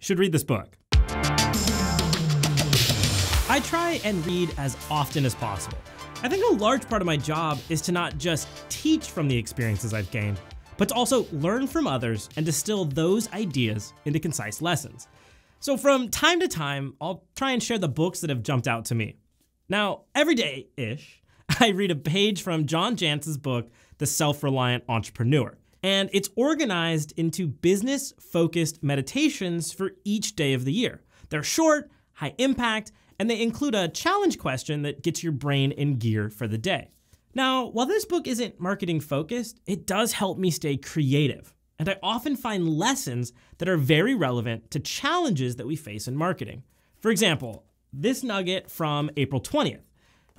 should read this book. I try and read as often as possible. I think a large part of my job is to not just teach from the experiences I've gained, but to also learn from others and distill those ideas into concise lessons. So from time to time, I'll try and share the books that have jumped out to me. Now, every day ish, I read a page from John Jance's book, The Self Reliant Entrepreneur and it's organized into business focused meditations for each day of the year. They're short, high impact, and they include a challenge question that gets your brain in gear for the day. Now, while this book isn't marketing focused, it does help me stay creative. And I often find lessons that are very relevant to challenges that we face in marketing. For example, this nugget from April 20th,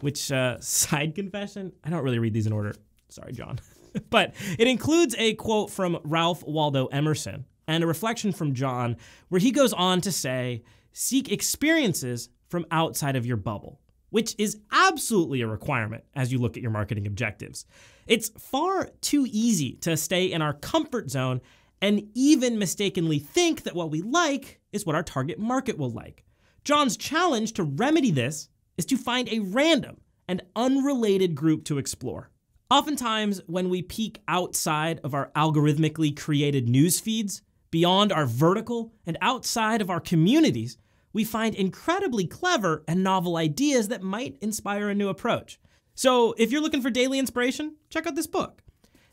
which, uh, side confession, I don't really read these in order. Sorry, John. but it includes a quote from Ralph Waldo Emerson and a reflection from John where he goes on to say, Seek experiences from outside of your bubble, which is absolutely a requirement as you look at your marketing objectives. It's far too easy to stay in our comfort zone and even mistakenly think that what we like is what our target market will like. John's challenge to remedy this is to find a random and unrelated group to explore. Oftentimes, when we peek outside of our algorithmically created news feeds, beyond our vertical and outside of our communities, we find incredibly clever and novel ideas that might inspire a new approach. So, if you're looking for daily inspiration, check out this book.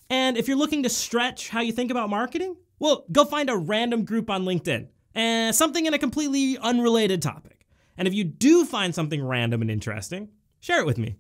And if you're looking to stretch how you think about marketing, well, go find a random group on LinkedIn, and eh, something in a completely unrelated topic. And if you do find something random and interesting, share it with me.